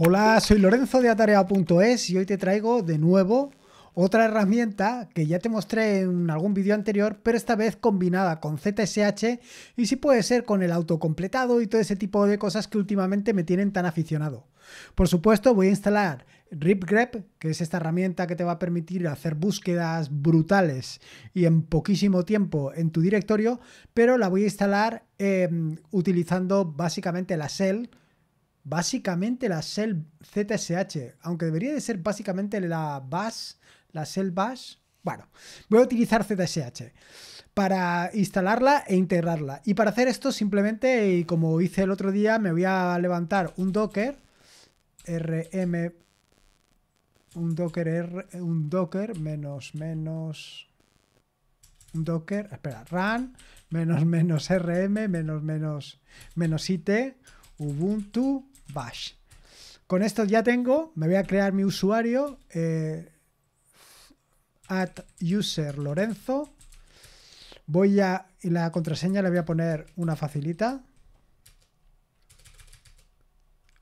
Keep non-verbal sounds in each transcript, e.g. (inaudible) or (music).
Hola, soy Lorenzo de Atarea.es y hoy te traigo de nuevo otra herramienta que ya te mostré en algún vídeo anterior, pero esta vez combinada con ZSH y si puede ser con el autocompletado y todo ese tipo de cosas que últimamente me tienen tan aficionado. Por supuesto, voy a instalar RipGrep, que es esta herramienta que te va a permitir hacer búsquedas brutales y en poquísimo tiempo en tu directorio, pero la voy a instalar em, utilizando básicamente la shell básicamente la cell ZSH, aunque debería de ser básicamente la bash, la shell bash. Bueno, voy a utilizar ZSH para instalarla e integrarla. Y para hacer esto simplemente, y como hice el otro día, me voy a levantar un Docker rm un Docker un Docker menos menos un Docker, espera, run menos menos rm menos menos menos it ubuntu Bash. Con esto ya tengo, me voy a crear mi usuario, eh, at user Lorenzo. Voy a, y la contraseña le voy a poner una facilita.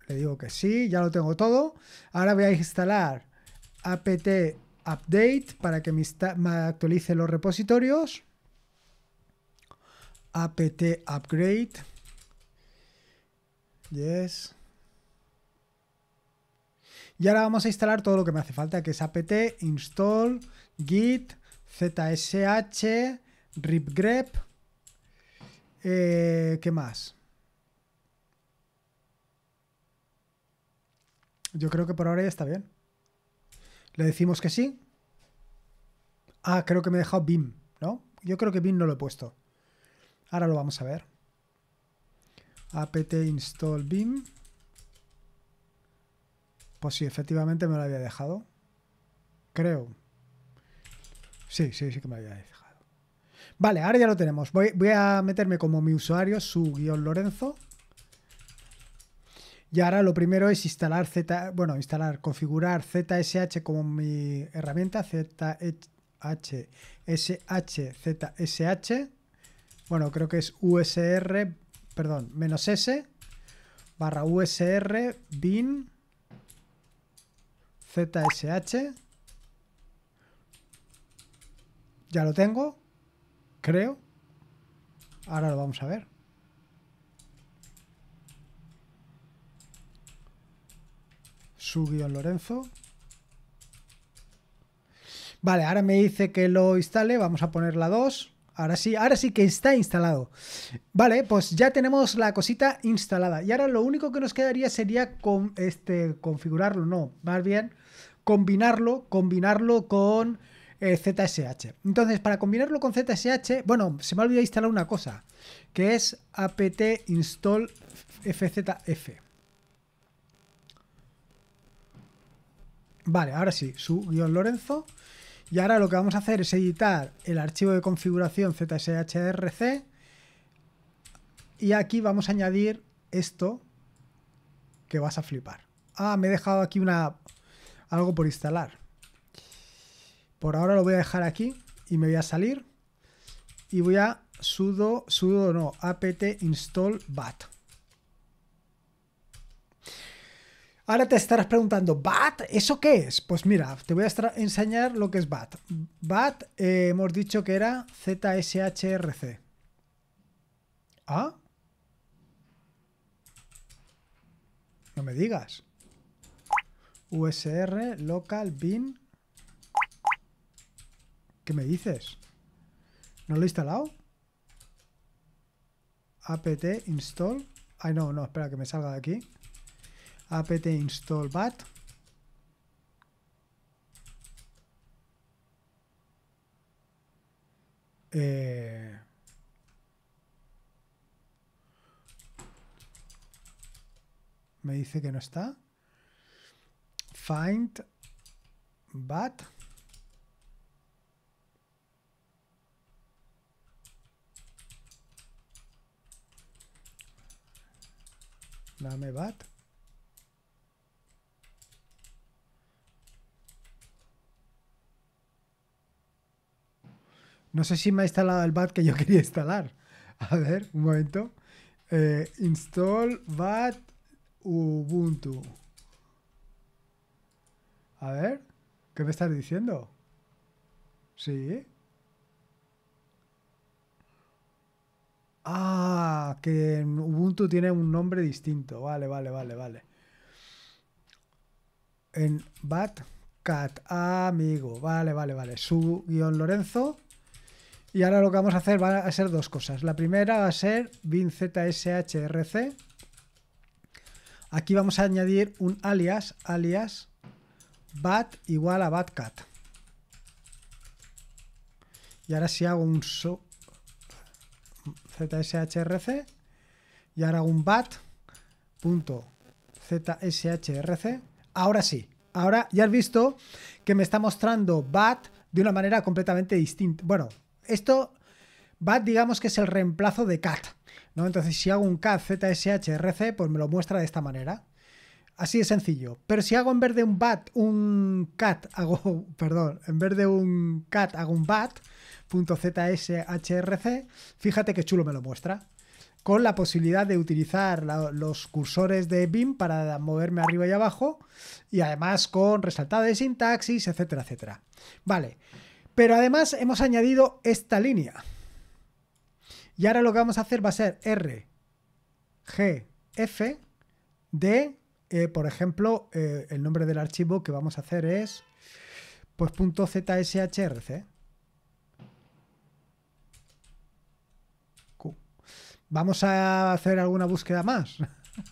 Le digo que sí, ya lo tengo todo. Ahora voy a instalar apt update para que me, me actualice los repositorios. apt upgrade. Yes. Y ahora vamos a instalar todo lo que me hace falta, que es apt install git zsh ripgrep. Eh, ¿Qué más? Yo creo que por ahora ya está bien. Le decimos que sí. Ah, creo que me he dejado BIM, ¿no? Yo creo que BIM no lo he puesto. Ahora lo vamos a ver. apt install BIM. Pues sí, efectivamente me lo había dejado. Creo. Sí, sí, sí que me lo había dejado. Vale, ahora ya lo tenemos. Voy, a meterme como mi usuario, su guión Lorenzo. Y ahora lo primero es instalar Z, bueno, instalar, configurar ZSH como mi herramienta, ZSH, ZSH. Bueno, creo que es USR, perdón, menos S, barra USR, bin ZSH. Ya lo tengo, creo. Ahora lo vamos a ver. Su guión Lorenzo. Vale, ahora me dice que lo instale. Vamos a poner la 2. Ahora sí, ahora sí que está instalado. Vale, pues ya tenemos la cosita instalada. Y ahora lo único que nos quedaría sería con, este, configurarlo, no, más bien combinarlo, combinarlo con ZSH. Eh, Entonces, para combinarlo con ZSH, bueno, se me ha olvidado instalar una cosa, que es apt install fzf. Vale, ahora sí, su guión Lorenzo. Y ahora lo que vamos a hacer es editar el archivo de configuración ZSHRC y aquí vamos a añadir esto que vas a flipar. Ah, me he dejado aquí una algo por instalar. Por ahora lo voy a dejar aquí y me voy a salir y voy a sudo, sudo no, apt install bat. Ahora te estarás preguntando, ¿BAT? ¿Eso qué es? Pues mira, te voy a enseñar lo que es BAT. BAT eh, hemos dicho que era ZSHRC. ¿Ah? No me digas. USR, local, bin. ¿Qué me dices? ¿No lo he instalado? apt install. Ay, no, no, espera que me salga de aquí apt install bat eh, me dice que no está find bat dame bat No sé si me ha instalado el bat que yo (laughs) quería instalar. A ver, un momento. Eh, install bat Ubuntu. A ver, ¿qué me estás diciendo? Sí. Ah, que Ubuntu tiene un nombre distinto. Vale, vale, vale, vale. En BAT, cat amigo. Vale, vale, vale. Su guión Lorenzo y ahora lo que vamos a hacer va a ser dos cosas. La primera va a ser zshrc. Aquí vamos a añadir un alias, alias bat igual a batcat. Y ahora si hago un zshrc y ahora hago un bat.zshrc, ahora sí, ahora ya has visto que me está mostrando bat de una manera completamente distinta. Bueno, esto, bat digamos que es el reemplazo de cat, ¿no? Entonces si hago un cat ZSHRC, pues me lo muestra de esta manera. Así de sencillo. Pero si hago en vez de un bat, un cat, hago, (laughs) perdón, en vez de un cat hago un bat.zshrc, fíjate qué chulo me lo muestra. Con la posibilidad de utilizar los cursores de BIM para moverme arriba y abajo. Y además con resaltado de sintaxis, etcétera, etcétera. Vale. Pero además hemos añadido esta línea. Y ahora lo que vamos a hacer va a ser R, G, F de, eh, por ejemplo, eh, el nombre del archivo que vamos a hacer es pues .zshrc. Vamos a hacer alguna búsqueda más.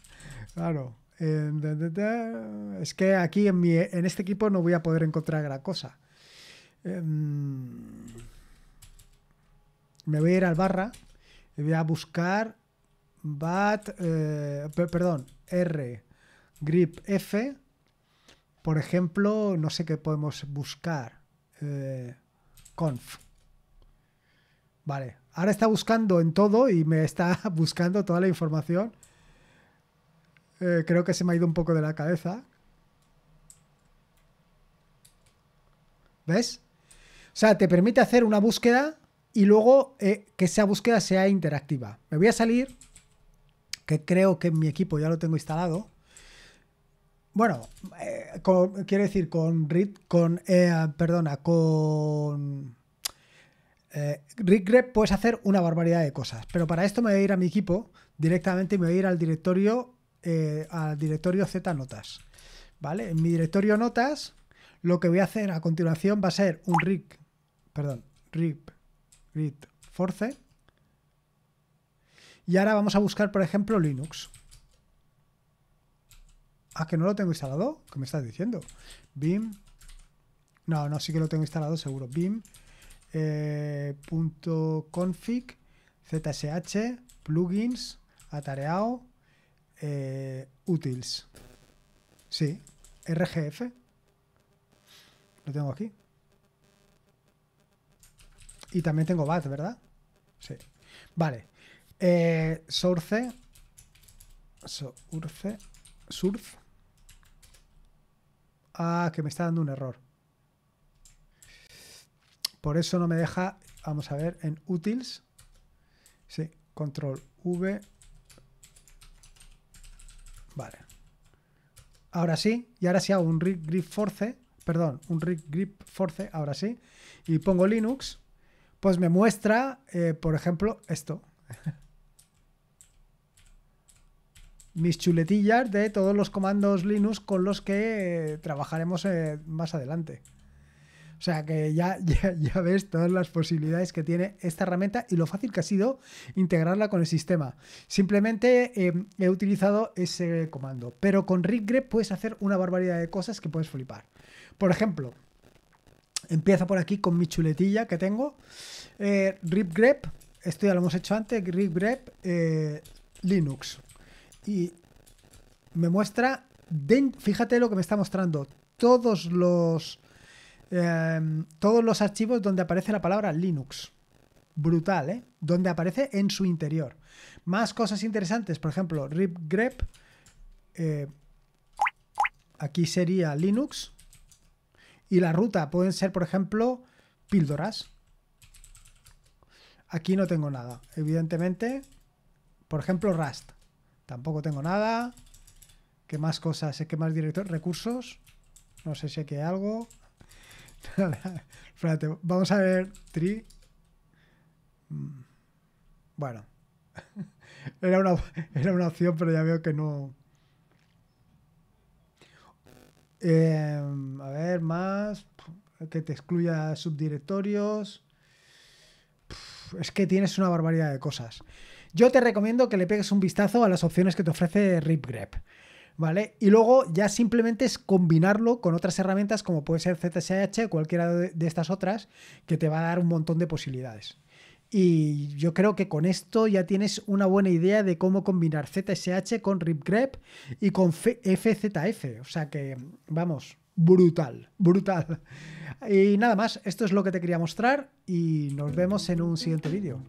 (laughs) claro. Eh, es que aquí en, en este equipo no voy a poder encontrar gran cosa. Em, me voy a ir al barra y voy a buscar bat, eh, perdón, R, grip F. Por ejemplo, no sé qué podemos buscar. Eh, conf. Vale, ahora está buscando en todo y me está (laughs) buscando toda la información. Eh, creo que se me ha ido un poco de la cabeza. ¿Ves? O sea, te permite hacer una búsqueda y luego eh, que esa búsqueda sea interactiva. Me voy a salir, que creo que en mi equipo ya lo tengo instalado. Bueno, eh, quiero decir, con con, eh, perdona, con puedes hacer una barbaridad de cosas, pero para esto me voy a ir a mi equipo directamente y me voy a ir al directorio, al directorio Z Notas. ¿Vale? En mi directorio Notas, lo que voy a hacer a continuación va a ser un rig perdón, rip, git force. Y ahora vamos a buscar, por ejemplo, Linux. Ah, que no lo tengo instalado. ¿Qué me estás diciendo? Bim. No, no, sí que lo tengo instalado, seguro. Bim. Eh, config. ZSH. Plugins. Atareado. Eh, utils. Sí. RGF. Lo tengo aquí. Y también tengo bat, ¿verdad? Sí. Vale. Eh, source. Source. Surf. Ah, que me está dando un error. Por eso no me deja. Vamos a ver, en Utils. Sí, control V. Vale. Ahora sí, y ahora sí hago un rig grip force. Perdón, un rig grip force, ahora sí. Y pongo Linux pues me muestra, eh, por ejemplo, esto. (laughs) Mis chuletillas de todos los comandos Linux con los que eh, trabajaremos eh, más adelante. O sea que (laughs) ya, ya, ves todas las posibilidades que tiene esta herramienta y lo fácil que ha sido integrarla con el sistema. Simplemente he utilizado ese comando. Pero con RigGrep puedes hacer una barbaridad de cosas que puedes flipar. Por ejemplo, Empieza por aquí con mi chuletilla que tengo. Eh, ripgrep esto ya lo hemos hecho antes, ripgrep eh, Linux. Y me muestra, fíjate lo que me está mostrando, todos los, em, todos los archivos donde aparece la palabra Linux. Brutal, ¿eh? Donde aparece en su interior. Más cosas interesantes, por ejemplo, ripgrep eh, aquí sería Linux. Y la ruta pueden ser, por ejemplo, píldoras. Aquí no tengo nada, evidentemente. Por ejemplo, Rust. Tampoco tengo nada. ¿Qué más cosas? ¿Qué más directores? Recursos. No sé si aquí hay algo. (laughs) vamos a ver. tree. Mm. Bueno. (laughs) era, era una opción, pero ya veo que no. Em, a ver, más. Que te excluya subdirectorios. Es que tienes una barbaridad de cosas. Yo te recomiendo que le pegues un vistazo a las opciones que te ofrece RipGrep. ¿Vale? Y luego ya simplemente es combinarlo con otras herramientas como puede ser ZSH cualquiera de estas otras que te va a dar un montón de posibilidades. Y yo creo que con esto ya tienes una buena idea de cómo combinar ZSH con RipGrep y con FZF. O sea que, vamos, brutal, brutal. Y nada más, esto es lo que te quería mostrar y nos vemos en un siguiente vídeo.